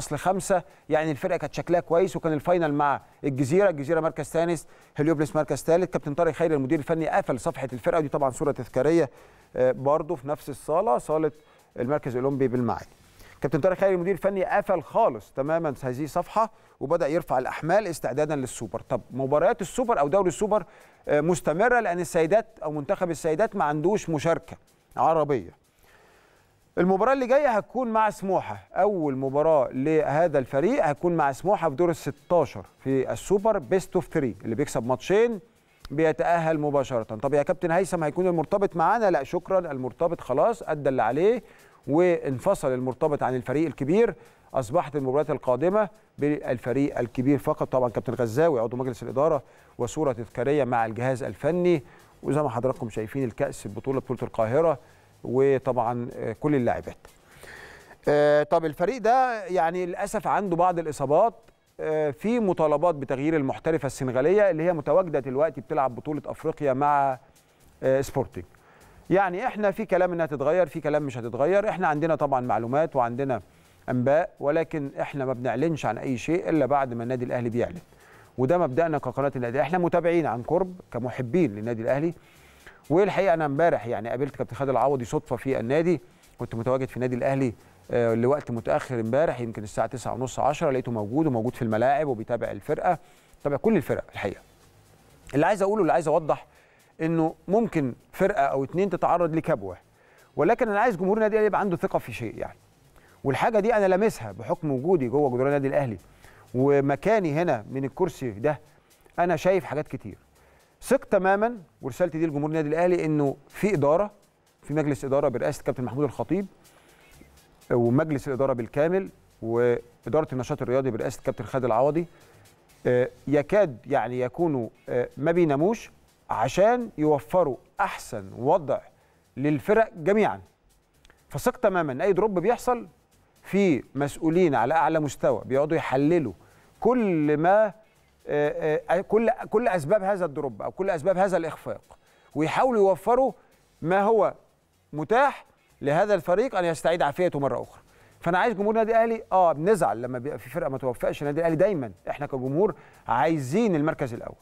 فاصل خمسة يعني الفرقه كانت شكلها كويس وكان الفاينل مع الجزيره الجزيره مركز ثالث هليوبلس مركز ثالث كابتن طارق خيري المدير الفني قفل صفحه الفرقه ودي طبعا صوره تذكاريه آه، برضه في نفس الصاله صاله المركز الاولمبي بالمعادي كابتن طارق خيري المدير الفني قفل خالص تماما هذه الصفحه وبدا يرفع الاحمال استعدادا للسوبر طب مباريات السوبر او دوري السوبر آه، مستمره لان السيدات او منتخب السيدات ما عندوش مشاركه عربيه المباراه اللي جايه هتكون مع سموحه اول مباراه لهذا الفريق هتكون مع سموحه في دور ال 16 في السوبر بيست اوف 3 اللي بيكسب ماتشين بيتاهل مباشره طب يا كابتن هيثم هيكون المرتبط معانا لا شكرا المرتبط خلاص ادى اللي عليه وانفصل المرتبط عن الفريق الكبير اصبحت المباريات القادمه بالفريق الكبير فقط طبعا كابتن غزاوي عضو مجلس الاداره وصوره تذكاريه مع الجهاز الفني وزي ما حضراتكم شايفين الكاس البطوله بطوله القاهره وطبعا آه، كل اللاعبات آه، طب الفريق ده يعني للاسف عنده بعض الاصابات آه، في مطالبات بتغيير المحترفه السنغاليه اللي هي متواجده دلوقتي بتلعب بطوله افريقيا مع سبورتنج يعني احنا في كلام انها تتغير في كلام مش هتتغير احنا عندنا طبعا معلومات وعندنا انباء ولكن احنا ما بنعلنش عن اي شيء الا بعد ما النادي الاهلي بيعلن وده مبدانا كقناه النادي احنا متابعين عن قرب كمحبين للنادي الاهلي والحقيقه انا امبارح يعني قابلت كابتن خالد العوضي صدفه في النادي كنت متواجد في النادي الاهلي آه، لوقت متاخر امبارح يمكن الساعه 9 ونص 10 لقيته موجود وموجود في الملاعب وبيتابع الفرقه تابع كل الفرق الحقيقه اللي عايز اقوله اللي عايز اوضح انه ممكن فرقه او اتنين تتعرض لكبوه ولكن انا عايز جمهور النادي الاهلي يبقى عنده ثقه في شيء يعني والحاجه دي انا لامسها بحكم وجودي جوه جدران النادي الاهلي ومكاني هنا من الكرسي ده انا شايف حاجات كتير ثق تماما ورسالتي دي لجمهور النادي الاهلي انه في اداره في مجلس اداره برئاسه كابتن محمود الخطيب ومجلس الاداره بالكامل واداره النشاط الرياضي برئاسه كابتن خالد العوضي آه، يكاد يعني يكونوا آه، ما بيناموش عشان يوفروا احسن وضع للفرق جميعا فثق تماما اي دروب بيحصل في مسؤولين على اعلى مستوى بيقعدوا يحللوا كل ما آه، آه، كل كل اسباب هذا الدروب او كل اسباب هذا الاخفاق ويحاولوا يوفروا ما هو متاح لهذا الفريق ان يستعيد عافيته مره اخرى فانا عايز جمهور النادي الاهلي اه بنزعل لما بيبقى في فرقه ما توفقش النادي الاهلي دايما احنا كجمهور عايزين المركز الاول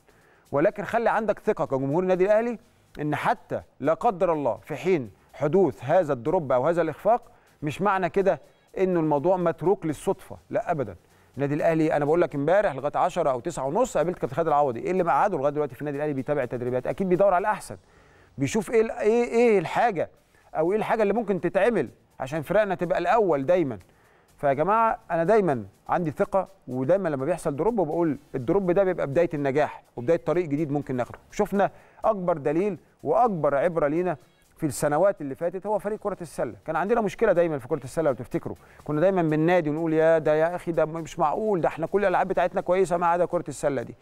ولكن خلي عندك ثقه كجمهور النادي الاهلي ان حتى لا قدر الله في حين حدوث هذا الدروب او هذا الاخفاق مش معنى كده انه الموضوع متروك للصدفه لا ابدا النادي الاهلي انا بقول لك امبارح لغايه 10 او 9 ونص قابلت كابتن خالد العوضي ايه اللي مقعده لغايه دلوقتي في النادي الاهلي بيتابع التدريبات اكيد بيدور على الاحسن بيشوف ايه ايه ايه الحاجه او ايه الحاجه اللي ممكن تتعمل عشان فرقنا تبقى الاول دايما فيا جماعه انا دايما عندي ثقه ودايما لما بيحصل دروب بقول الدروب ده بيبقى بدايه النجاح وبدايه طريق جديد ممكن ناخده شفنا اكبر دليل واكبر عبره لينا في السنوات اللي فاتت هو فريق كره السله كان عندنا مشكله دايما في كره السله لو تفتكروا كنا دايما بننادي ونقول يا ده يا اخي ده مش معقول ده احنا كل الالعاب بتاعتنا كويسه ما عدا كره السله دي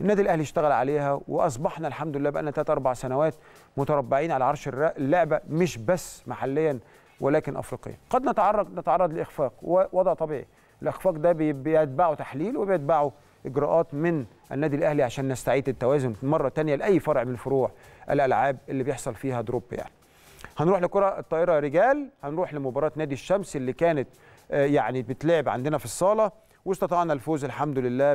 النادي الاهلي اشتغل عليها واصبحنا الحمد لله بقى لنا 3 4 سنوات متربعين على عرش اللعبه مش بس محليا ولكن افريقيا قد نتعرض نتعرض لاخفاق ووضع طبيعي الاخفاق ده بيتبعه تحليل وبيتبعه اجراءات من النادي الاهلي عشان نستعيد التوازن مره ثانيه لاي فرع من فروع الالعاب اللي بيحصل فيها دروب يعني هنروح لكره الطائره رجال هنروح لمباراه نادي الشمس اللي كانت آه، يعني بتلعب عندنا في الصاله واستطعنا الفوز الحمد لله